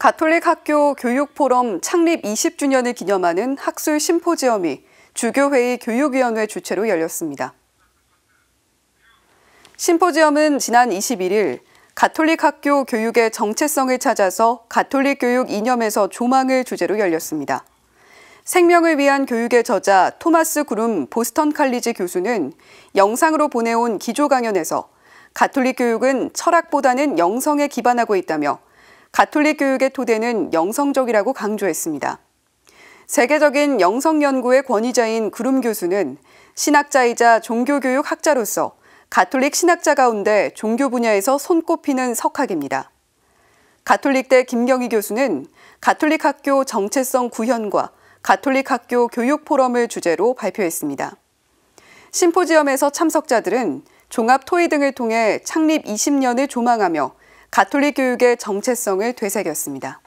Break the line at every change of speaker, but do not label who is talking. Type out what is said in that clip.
가톨릭 학교 교육 포럼 창립 20주년을 기념하는 학술 심포지엄이 주교회의 교육위원회 주최로 열렸습니다. 심포지엄은 지난 21일 가톨릭 학교 교육의 정체성을 찾아서 가톨릭 교육 이념에서 조망을 주제로 열렸습니다. 생명을 위한 교육의 저자 토마스 구름 보스턴 칼리지 교수는 영상으로 보내온 기조 강연에서 가톨릭 교육은 철학보다는 영성에 기반하고 있다며 가톨릭 교육의 토대는 영성적이라고 강조했습니다. 세계적인 영성 연구의 권위자인 그룸 교수는 신학자이자 종교교육 학자로서 가톨릭 신학자 가운데 종교 분야에서 손꼽히는 석학입니다. 가톨릭대 김경희 교수는 가톨릭 학교 정체성 구현과 가톨릭 학교 교육 포럼을 주제로 발표했습니다. 심포지엄에서 참석자들은 종합 토의 등을 통해 창립 20년을 조망하며 가톨릭 교육의 정체성을 되새겼습니다.